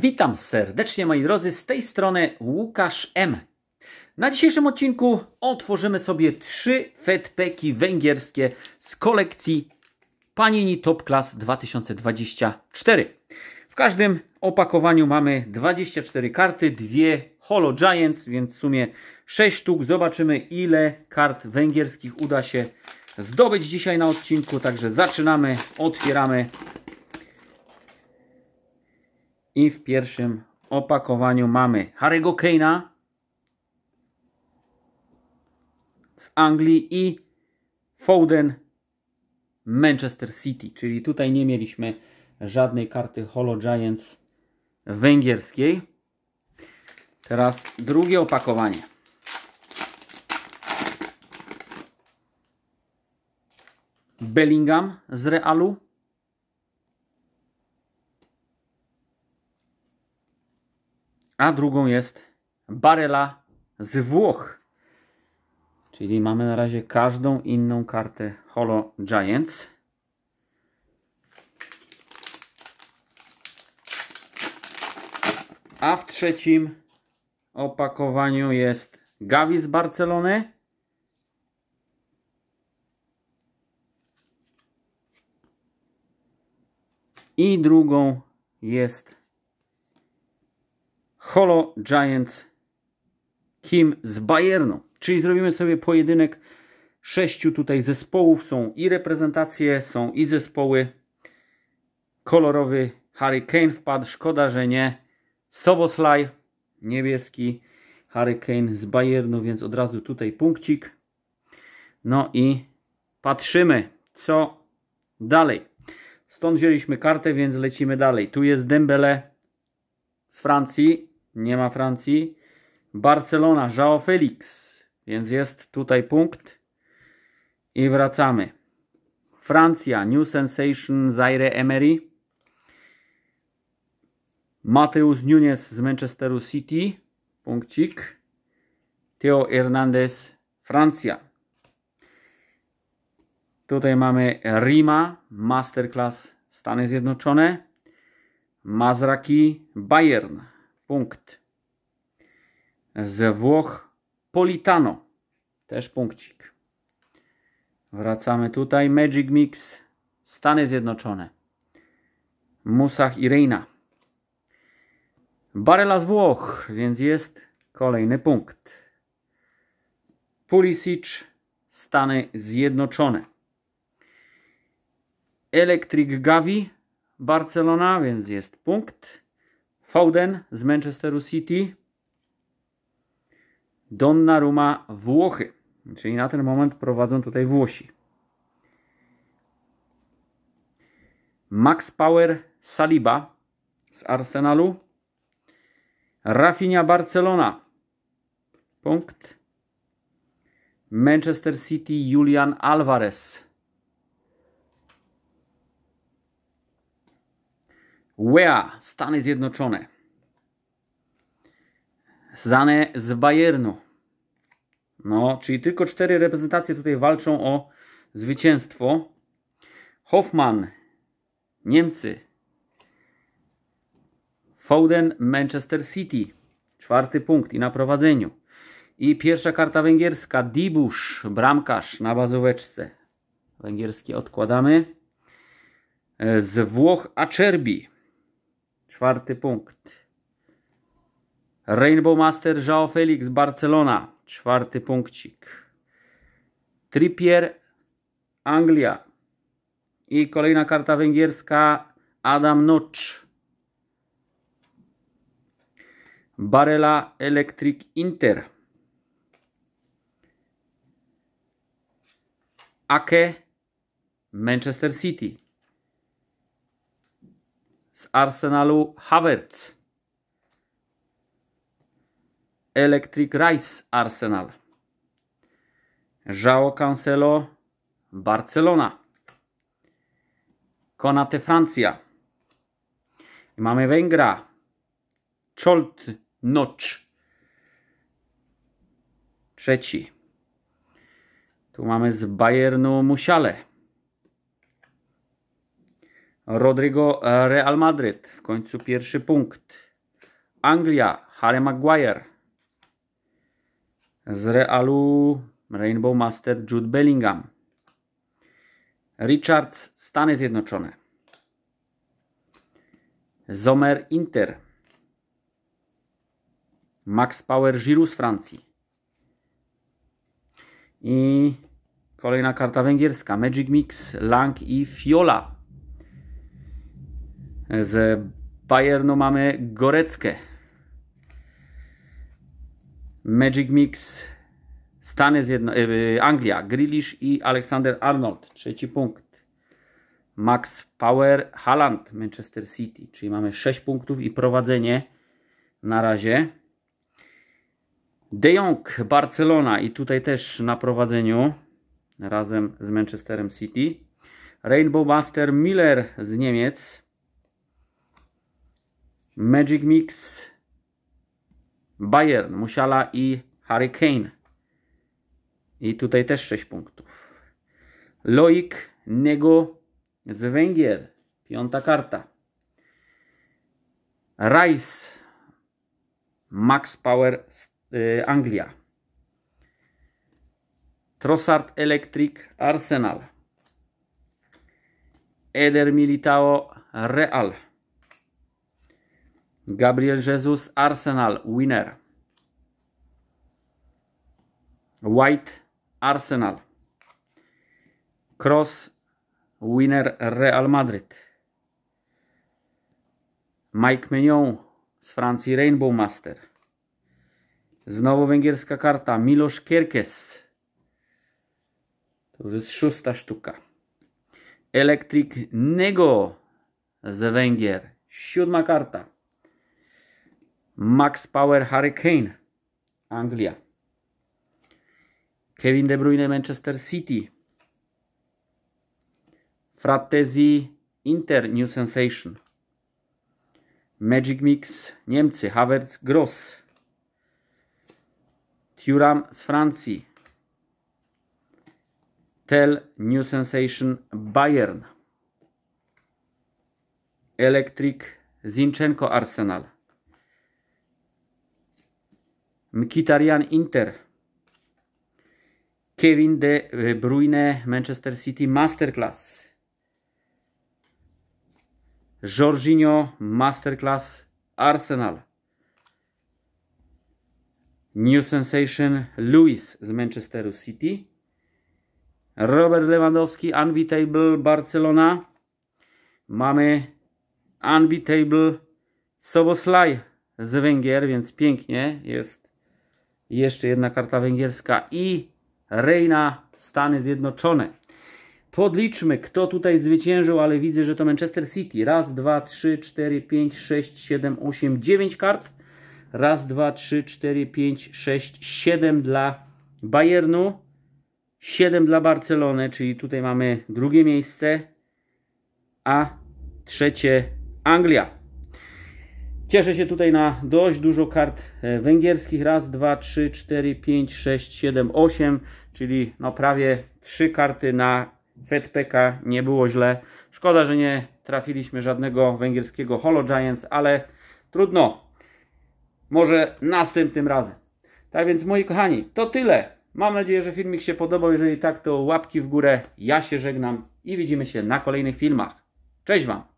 Witam serdecznie moi drodzy, z tej strony Łukasz M. Na dzisiejszym odcinku otworzymy sobie trzy fedpeki węgierskie z kolekcji Panini Top Class 2024. W każdym opakowaniu mamy 24 karty, dwie Holo Giants, więc w sumie 6 sztuk. Zobaczymy ile kart węgierskich uda się zdobyć dzisiaj na odcinku. Także zaczynamy, otwieramy i w pierwszym opakowaniu mamy Harry'ego Kane'a z Anglii i Foden Manchester City. Czyli tutaj nie mieliśmy żadnej karty Holo Giants węgierskiej. Teraz drugie opakowanie. Bellingham z Realu. a drugą jest Barela z Włoch. Czyli mamy na razie każdą inną kartę Holo Giants. A w trzecim opakowaniu jest Gavi z Barcelony. I drugą jest Holo Giants Kim z Bayernu. Czyli zrobimy sobie pojedynek sześciu tutaj zespołów. Są i reprezentacje, są i zespoły. Kolorowy Harry Kane wpadł. Szkoda, że nie. Soboslaj, niebieski Harry Kane z Bayernu, więc od razu tutaj punkcik. No i patrzymy, co dalej. Stąd wzięliśmy kartę, więc lecimy dalej. Tu jest Dembele z Francji, nie ma Francji. Barcelona, João Felix. Więc jest tutaj punkt. I wracamy. Francja, New Sensation, Zaire Emery. Mateusz Nunes z Manchesteru City. Punkcik. Theo Hernandez, Francja. Tutaj mamy Rima, Masterclass, Stany Zjednoczone. Mazraki, Bayern. Punkt. Z Włoch Politano. Też punkcik. Wracamy tutaj. Magic Mix. Stany Zjednoczone. Musach i Reina. Barela z Włoch, więc jest kolejny punkt. Pulisic, Stany Zjednoczone. Electric Gavi, Barcelona, więc jest punkt. Foden z Manchesteru City, Donnarumma Włochy. Czyli na ten moment prowadzą tutaj Włosi. Max Power Saliba z Arsenalu. Rafinha Barcelona. Punkt. Manchester City Julian Alvarez. UEA, Stany Zjednoczone. Zane z Bayernu. No, czyli tylko cztery reprezentacje tutaj walczą o zwycięstwo. Hoffman, Niemcy. Foden, Manchester City. Czwarty punkt i na prowadzeniu. I pierwsza karta węgierska, Dibusz, bramkarz na bazóweczce. Węgierski odkładamy. E, z Włoch Acerbi. Czwarty punkt. Rainbow Master João Felix Barcelona. Czwarty punkcik. Trippier Anglia. I kolejna karta węgierska Adam Nocz. Barela Electric Inter. Ake Manchester City z Arsenalu Havertz. Electric Rice Arsenal. João Cancelo Barcelona. Konate Francja. mamy Węgra. Cholt Notch. Trzeci. Tu mamy z Bayernu Musiale. Rodrigo e, Real Madrid, w końcu pierwszy punkt. Anglia, Harry Maguire. Z Realu Rainbow Master Jude Bellingham. Richards, Stany Zjednoczone. Zomer Inter. Max Power Giroud z Francji. I kolejna karta węgierska. Magic Mix, Lang i Fiola z Bayernu mamy Goreckę. Magic Mix Stany Zjednoczone, yy, e, Anglia, Grealish i Alexander Arnold. Trzeci punkt. Max Power, Haaland, Manchester City. Czyli mamy 6 punktów i prowadzenie na razie. De Jong, Barcelona i tutaj też na prowadzeniu razem z Manchesterem City. Rainbow Master Miller z Niemiec. Magic Mix, Bayern, Musiala i Hurricane. I tutaj też 6 punktów. Loik Nego z Węgier, piąta karta. Rice, Max Power y, Anglia. Trossard Electric Arsenal. Eder Militao Real. Gabriel Jesus, Arsenal, winner. White, Arsenal. Cross, winner Real Madrid. Mike Mignon z Francji Rainbow Master. Znowu węgierska karta. Milos Kierkes. To już jest szósta sztuka. Electric Nego z Węgier. Siódma karta. Max Power Hurricane Anglia. Kevin De Bruyne Manchester City. Fratesi Inter New Sensation. Magic Mix Niemcy Havertz Gross. Thuram z Francji. Tel New Sensation Bayern. Electric Zinchenko Arsenal. Mkhitaryan Inter. Kevin De e, Bruyne Manchester City Masterclass. Jorginho Masterclass Arsenal. New Sensation Lewis z Manchesteru City. Robert Lewandowski Unbeatable Barcelona. Mamy Unbeatable Soboslaj z Węgier, więc pięknie jest jeszcze jedna karta węgierska i Reina Stany Zjednoczone. Podliczmy, kto tutaj zwyciężył, ale widzę, że to Manchester City. Raz, dwa, trzy, cztery, pięć, sześć, siedem, osiem, dziewięć kart. Raz, dwa, trzy, cztery, pięć, sześć, siedem dla Bayernu. siedem dla Barcelony, czyli tutaj mamy drugie miejsce. A trzecie Anglia. Cieszę się tutaj na dość dużo kart e, węgierskich. Raz, dwa, trzy, cztery, pięć, sześć, siedem, osiem, czyli no prawie trzy karty na FedPeka. Nie było źle. Szkoda, że nie trafiliśmy żadnego węgierskiego Holo Giants, ale trudno. Może następnym razem. Tak więc moi kochani, to tyle. Mam nadzieję, że filmik się podobał. Jeżeli tak, to łapki w górę. Ja się żegnam i widzimy się na kolejnych filmach. Cześć Wam!